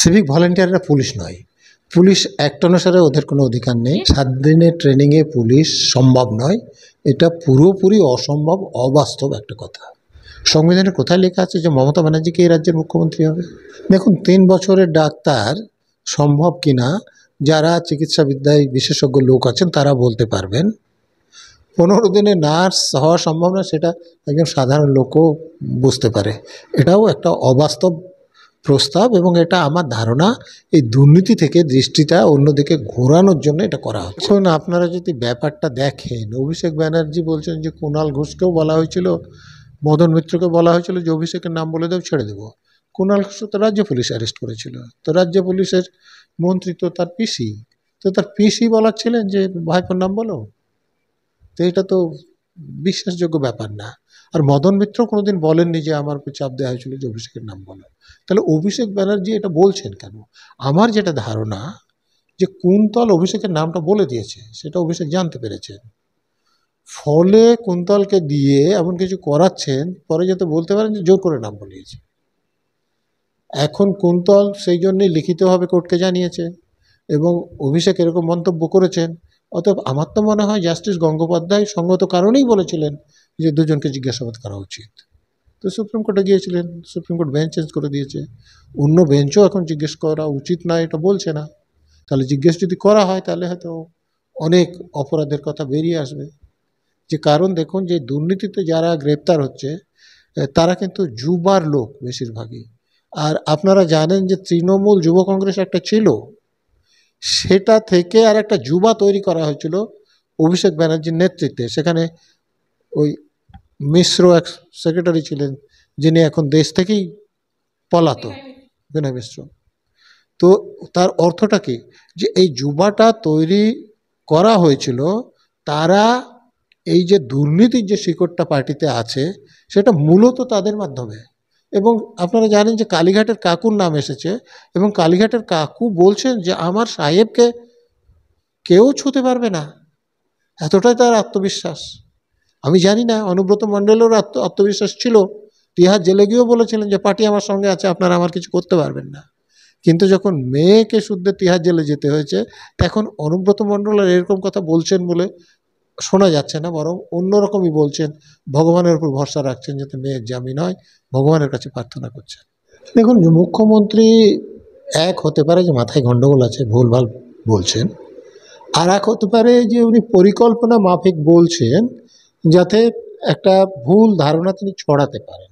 Civic ভলেন্টিয়াররা police নয় police act অনুসারে ওদের কোনো অধিকার নেই সাত দিনের ট্রেনিংয়ে পুলিশ সম্ভব নয় এটা পুরোপুরি অসম্ভব অবাস্তব একটা কথা সংবিধানে কোথায় লেখা আছে যে মমতা ব্যানার্জিকে এই রাজ্যের মুখ্যমন্ত্রী হবে দেখুন তিন বছরের ডাক্তার সম্ভব কিনা যারা চিকিৎসাবিদ্যায় বিশেষজ্ঞ লোক আছেন তারা বলতে পারবেন পনেরো দিনে নার্স হওয়া সম্ভব না সেটা একজন সাধারণ লোকও বুঝতে পারে এটাও একটা অবাস্তব প্রস্তাব এবং এটা আমার ধারণা এই দুর্নীতি থেকে দৃষ্টিটা অন্যদিকে ঘোরানোর জন্য এটা করা হচ্ছে এখন আপনারা যদি ব্যাপারটা দেখেন অভিষেক ব্যানার্জি বলছেন যে কুণাল ঘোষকেও বলা হয়েছিল মদন মিত্রকে বলা হয়েছিল যে অভিষেকের নাম বলে দেব ছেড়ে দেবো কুণাল ঘোষ তো রাজ্য পুলিশ অ্যারেস্ট করেছিল তো রাজ্য পুলিশের মন্ত্রী তো তার পিসি তো তার পিসি বলার ছিলেন যে ভাইপোর নাম বলো তো এটা তো বিশ্বাসযোগ্য ব্যাপার না আর মদন মিত্র কোনোদিন বলেননি যে আমার চাপ দেওয়া হয়েছিল যে অভিষেকের নাম বলো তাহলে অভিষেক ব্যানার্জি এটা বলছেন কেন আমার যেটা ধারণা যে কুন্তল অভিষেকের নামটা বলে দিয়েছে সেটা অভিষেক জানতে পেরেছেন ফলে কুন্তলকে দিয়ে এমন কিছু করাচ্ছেন পরে যাতে বলতে পারেন যে জোর করে নাম বলিয়েছে এখন কুন্তল সেই জন্যই লিখিতভাবে কোর্টকে জানিয়েছে এবং অভিষেক এরকম মন্তব্য করেছেন অতএব আমার তো মনে হয় জাস্টিস গঙ্গোপাধ্যায় সঙ্গত কারণেই বলেছিলেন যে দুজনকে জিজ্ঞাসাবাদ করা উচিত তো সুপ্রিম কোর্টে গিয়েছিলেন সুপ্রিম কোর্ট বেঞ্চ চেঞ্জ করে দিয়েছে অন্য বেঞ্চও এখন জিজ্ঞেস করা উচিত না এটা বলছে না তাহলে জিজ্ঞেস যদি করা হয় তাহলে হয়তো অনেক অপরাধের কথা বেরিয়ে আসবে যে কারণ দেখুন যে দুর্নীতিতে যারা গ্রেপ্তার হচ্ছে তারা কিন্তু যুবার লোক বেশিরভাগই আর আপনারা জানেন যে তৃণমূল যুব কংগ্রেস একটা ছিল সেটা থেকে আর একটা যুবা তৈরি করা হয়েছিল অভিষেক ব্যানার্জির নেতৃত্বে সেখানে ওই মিশ্র এক সেক্রেটারি ছিলেন যিনি এখন দেশ থেকেই পলাত বিনয় মিশ্র তো তার অর্থটা কি যে এই যুবাটা তৈরি করা হয়েছিল তারা এই যে দুর্নীতির যে শিকড়টা পার্টিতে আছে সেটা মূলত তাদের মাধ্যমে এবং আপনারা জানেন যে কালীঘাটের কাকুর নাম এসেছে এবং কালীঘাটের কাকু বলছেন যে আমার সাহেবকে কেউ ছুতে পারবে না এতটাই তার আত্মবিশ্বাস আমি জানি না অনুব্রত মণ্ডলেরও আত্ম আত্মবিশ্বাস ছিল তিহার জেলে গিয়েও বলেছিলেন যে পার্টি আমার সঙ্গে আছে আপনারা আমার কিছু করতে পারবেন না কিন্তু যখন মেয়েকে শুদ্ধে তিহার জেলে যেতে হয়েছে তখন অনুব্রত মণ্ডল আর এরকম কথা বলছেন বলে শোনা যাচ্ছে না বরং অন্যরকমই বলছেন ভগবানের উপর ভরসা রাখছেন যাতে মেয়ের জামি নয় ভগবানের কাছে প্রার্থনা করছেন দেখুন মুখ্যমন্ত্রী এক হতে পারে যে মাথায় গণ্ডগোল আছে ভুলভাল বলছেন আর এক হতে পারে যে উনি পরিকল্পনা মাফিক বলছেন যাতে একটা ভুল ধারণা তিনি ছড়াতে পারেন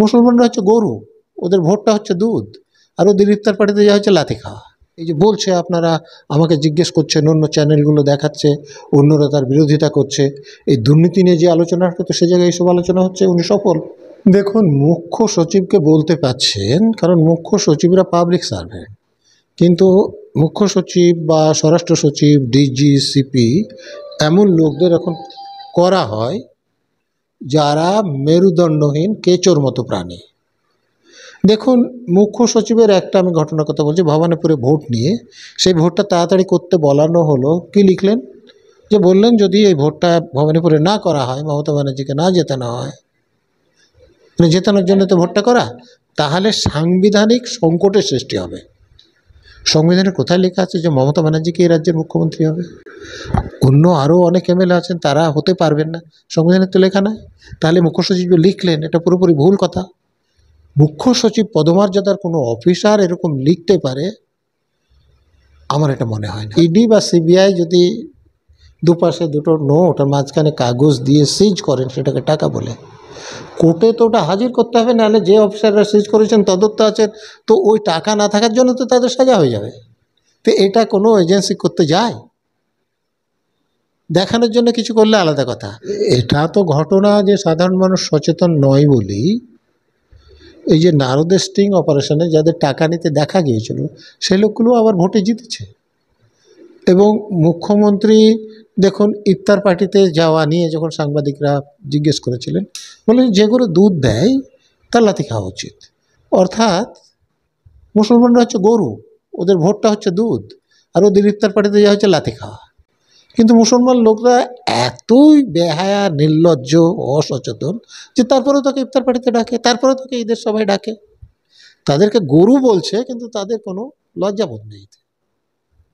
মুসলমানরা হচ্ছে গরু ওদের ভোটটা হচ্ছে দুধ আর ওদের ইফতার পার্টিতে যা হচ্ছে লাথি খাওয়া এই যে বলছে আপনারা আমাকে জিজ্ঞেস করছেন অন্য চ্যানেলগুলো দেখাচ্ছে অন্যরা তার বিরোধিতা করছে এই দুর্নীতি নিয়ে যে আলোচনা তো সে জায়গায় এইসব আলোচনা হচ্ছে উনি সফল দেখুন মুখ্য সচিবকে বলতে পাচ্ছেন কারণ মুখ্য সচিবরা পাবলিক সার্ভেন্ট কিন্তু মুখ্য সচিব বা স্বরাষ্ট্র সচিব ডিজি সিপি এমন লোকদের এখন করা হয় যারা মেরুদণ্ডহীন কেচোর মতো প্রাণী দেখুন মুখ্য সচিবের একটা আমি ঘটনার কথা বলছি ভবানীপুরে ভোট নিয়ে সেই ভোটটা তাড়াতাড়ি করতে বলানো হলো কি লিখলেন যে বললেন যদি এই ভোটটা ভবানীপুরে না করা হয় মমতা ব্যানার্জিকে না জেতানো হয় মানে জেতানোর জন্য তো ভোটটা করা তাহলে সাংবিধানিক সংকটের সৃষ্টি হবে সংবিধানে কোথায় লেখা আছে যে মমতা ব্যানার্জিকে এই রাজ্যের মুখ্যমন্ত্রী হবে অন্য আরও অনেক এম আছেন তারা হতে পারবেন না সংবিধানে তো লেখা নাই তাহলে মুখ্য সচিব লিখলেন এটা পুরোপুরি ভুল কথা মুখ্য সচিব পদমর্যাদার কোনো অফিসার এরকম লিখতে পারে আমার এটা মনে হয় না ইডি বা সিবিআই যদি দুপাশে দুটো নোট আর মাঝখানে কাগজ দিয়ে সিজ করেন সেটাকে টাকা বলে কোর্টে তো ওটা হাজির করতে হবে নাহলে যে অফিসাররা সিজ করেছেন তদন্ত আছেন তো ওই টাকা না থাকার জন্য তো তাদের সাজা হয়ে যাবে তো এটা কোনো এজেন্সি করতে যায় দেখানোর জন্য কিছু করলে আলাদা কথা এটা তো ঘটনা যে সাধারণ মানুষ সচেতন নয় বলেই এই যে নারদের স্টিং অপারেশনে যাদের টাকা নিতে দেখা গিয়েছিল সেই লোকগুলো আবার ভোটে জিতেছে এবং মুখ্যমন্ত্রী দেখুন ইফতার পার্টিতে যাওয়া নিয়ে যখন সাংবাদিকরা জিজ্ঞেস করেছিলেন বললেন যেগুলো দুধ দেয় তার লাতি খাওয়া উচিত অর্থাৎ মুসলমানরা হচ্ছে গরু ওদের ভোটটা হচ্ছে দুধ আর ওদের ইফতার পার্টিতে যাওয়া হচ্ছে লাতি খাওয়া কিন্তু মুসলমান লোকরা এতই বেহায়া নির্লজ্জ অসচেতন যে তারপরেও তাকে ইফতার পার্টিতে ডাকে তারপরেও তাকে ঈদের সবাই ডাকে তাদেরকে গরু বলছে কিন্তু তাদের কোনো লজ্জাবোধ নেই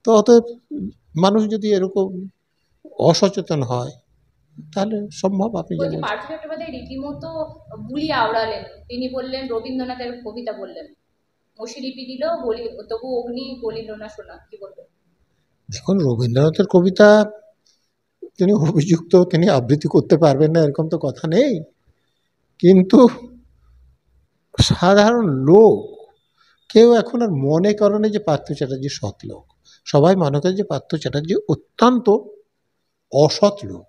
তো অতএব মানুষ যদি এরকম অসচেতন হয় তাহলে সম্ভব আপনি জানেন রীতিমতো বুলি আওড়ালেন তিনি বললেন রবীন্দ্রনাথের কবিতা বললেন মশিরিপি দিল বলি তবু অগ্নি বলিল না শোনা কি বলবেন দেখুন রবীন্দ্রনাথের কবিতা তিনি অভিযুক্ত তিনি আবৃত্তি করতে পারবেন না এরকম তো কথা নেই কিন্তু সাধারণ লোক কেউ এখন আর মনে করে না যে পার্থ চ্যাটার্জি সৎ লোক সবাই মনে করে যে পার্থ চ্যাটার্জি অত্যন্ত অসৎ লোক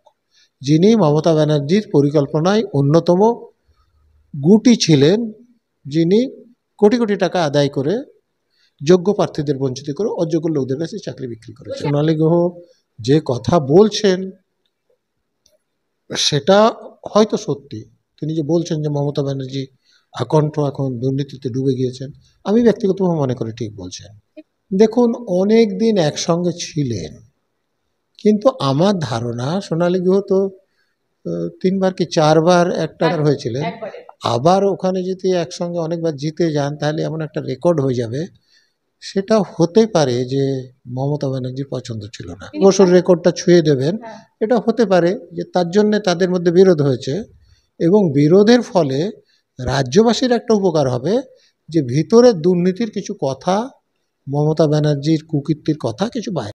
যিনি মমতা ব্যানার্জির পরিকল্পনায় অন্যতম গুটি ছিলেন যিনি কোটি কোটি টাকা আদায় করে যোগ্য প্রার্থীদের বঞ্চিত করে অযোগ্য লোকদের কাছে চাকরি বিক্রি করে সোনালী গ্রহ যে কথা বলছেন সেটা হয়তো সত্যি তিনি যে বলছেন যে মমতা ব্যানার্জি আকণ্ঠ এখন দুর্নীতিতে ডুবে গিয়েছেন আমি ব্যক্তিগতভাবে মনে করি ঠিক বলছেন দেখুন অনেক দিন একসঙ্গে ছিলেন কিন্তু আমার ধারণা সোনালী গুহ তো তিনবার কি চারবার একটা হয়েছিলেন আবার ওখানে যদি একসঙ্গে অনেকবার জিতে যান তাহলে এমন একটা রেকর্ড হয়ে যাবে সেটা হতে পারে যে মমতা ব্যানার্জির পছন্দ ছিল না বসুর রেকর্ডটা ছুঁয়ে দেবেন হ্যাঁ। এটা হতে পারে যে তার জন্য তাদের মধ্যে বিরোধ হয়েছে এবং বিরোধের ফলে রাজ্যবাসীর একটা উপকার হবে যে ভিতরে দুর্নীতির কিছু কথা মমতা ব্যানার্জির কুকীর্তির কথা কিছু বাইরে